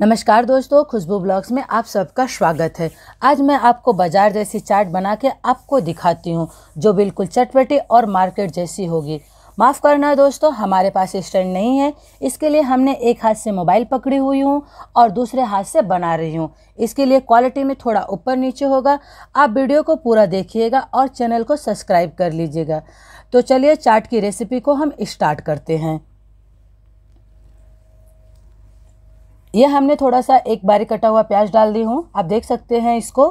नमस्कार दोस्तों खुशबू ब्लॉग्स में आप सबका स्वागत है आज मैं आपको बाज़ार जैसी चाट बना के आपको दिखाती हूँ जो बिल्कुल चटपटी और मार्केट जैसी होगी माफ़ करना दोस्तों हमारे पास स्टैंड नहीं है इसके लिए हमने एक हाथ से मोबाइल पकड़ी हुई हूँ और दूसरे हाथ से बना रही हूँ इसके लिए क्वालिटी में थोड़ा ऊपर नीचे होगा आप वीडियो को पूरा देखिएगा और चैनल को सब्सक्राइब कर लीजिएगा तो चलिए चाट की रेसिपी को हम स्टार्ट करते हैं यह हमने थोड़ा सा एक बारीक कटा हुआ प्याज डाल दी हूँ आप देख सकते हैं इसको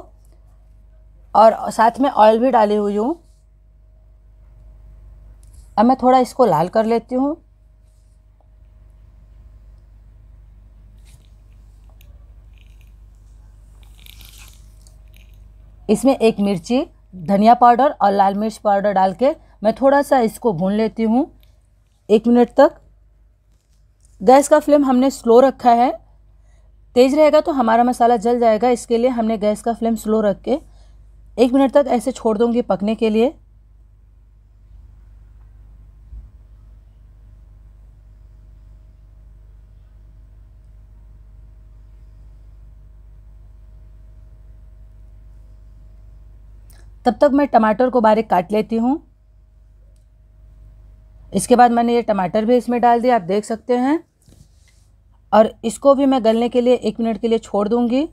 और साथ में ऑयल भी डाली हुई हूँ अब मैं थोड़ा इसको लाल कर लेती हूँ इसमें एक मिर्ची धनिया पाउडर और लाल मिर्च पाउडर डाल के मैं थोड़ा सा इसको भून लेती हूँ एक मिनट तक गैस का फ्लेम हमने स्लो रखा है तेज़ रहेगा तो हमारा मसाला जल जाएगा इसके लिए हमने गैस का फ्लेम स्लो रख के एक मिनट तक ऐसे छोड़ दूँगी पकने के लिए तब तक मैं टमाटर को बारीक काट लेती हूँ इसके बाद मैंने ये टमाटर भी इसमें डाल दिया आप देख सकते हैं और इसको भी मैं गलने के लिए एक मिनट के लिए छोड़ दूंगी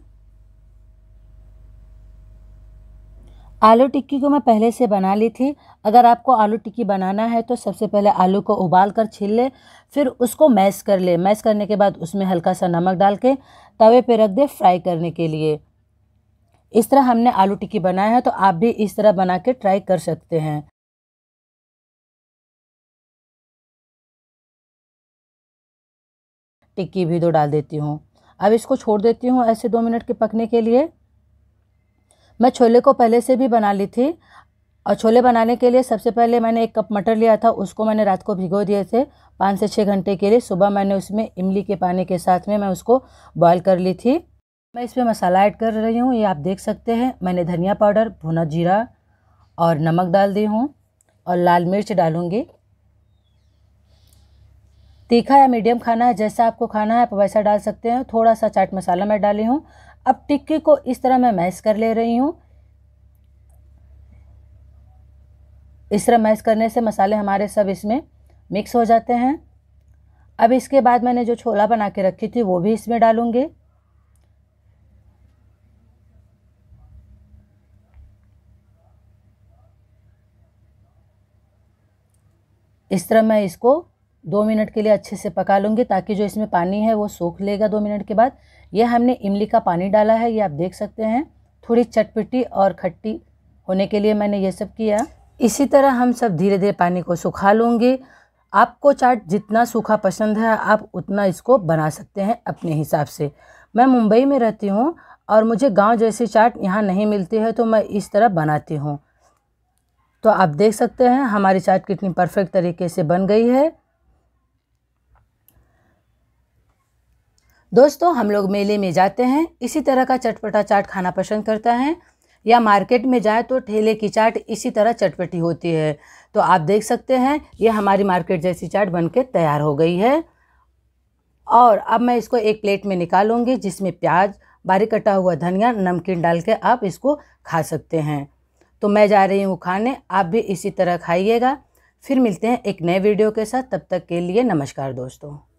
आलू टिक्की को मैं पहले से बना ली थी अगर आपको आलू टिक्की बनाना है तो सबसे पहले आलू को उबाल कर छील ले फिर उसको मैश कर ले मैश करने के बाद उसमें हल्का सा नमक डाल के तवे पे रख दे फ्राई करने के लिए इस तरह हमने आलू टिक्की बनाया है तो आप भी इस तरह बना के ट्राई कर सकते हैं टिक्की भी दो तो डाल देती हूँ अब इसको छोड़ देती हूँ ऐसे दो मिनट के पकने के लिए मैं छोले को पहले से भी बना ली थी और छोले बनाने के लिए सबसे पहले मैंने एक कप मटर लिया था उसको मैंने रात को भिगो दिए थे पाँच से छः घंटे के लिए सुबह मैंने उसमें इमली के पानी के साथ में मैं उसको बॉयल कर ली थी मैं इसमें मसाला ऐड कर रही हूँ ये आप देख सकते हैं मैंने धनिया पाउडर भुना जीरा और नमक डाल दी हूँ और लाल मिर्च डालूँगी तीखा या मीडियम खाना है जैसा आपको खाना है आप वैसा डाल सकते हैं थोड़ा सा चाट मसाला मैं डाली हूँ अब टिक्की को इस तरह मैं मैश कर ले रही हूँ इस तरह मैश करने से मसाले हमारे सब इसमें मिक्स हो जाते हैं अब इसके बाद मैंने जो छोला बना के रखी थी वो भी इसमें डालूँगी इस तरह मैं इसको दो मिनट के लिए अच्छे से पका लूँगी ताकि जो इसमें पानी है वो सूख लेगा दो मिनट के बाद यह हमने इमली का पानी डाला है ये आप देख सकते हैं थोड़ी चटपटी और खट्टी होने के लिए मैंने ये सब किया इसी तरह हम सब धीरे धीरे पानी को सुखा लूँगी आपको चाट जितना सूखा पसंद है आप उतना इसको बना सकते हैं अपने हिसाब से मैं मुंबई में रहती हूँ और मुझे गांव जैसी चाट यहाँ नहीं मिलती है तो मैं इस तरह बनाती हूँ तो आप देख सकते हैं हमारी चाट कितनी परफेक्ट तरीके से बन गई है दोस्तों हम लोग मेले में जाते हैं इसी तरह का चटपटा चाट खाना पसंद करता है या मार्केट में जाए तो ठेले की चाट इसी तरह चटपटी होती है तो आप देख सकते हैं ये हमारी मार्केट जैसी चाट बनके तैयार हो गई है और अब मैं इसको एक प्लेट में निकालूंगी जिसमें प्याज बारीक कटा हुआ धनिया नमकीन डाल के आप इसको खा सकते हैं तो मैं जा रही हूँ खाने आप भी इसी तरह खाइएगा फिर मिलते हैं एक नए वीडियो के साथ तब तक के लिए नमस्कार दोस्तों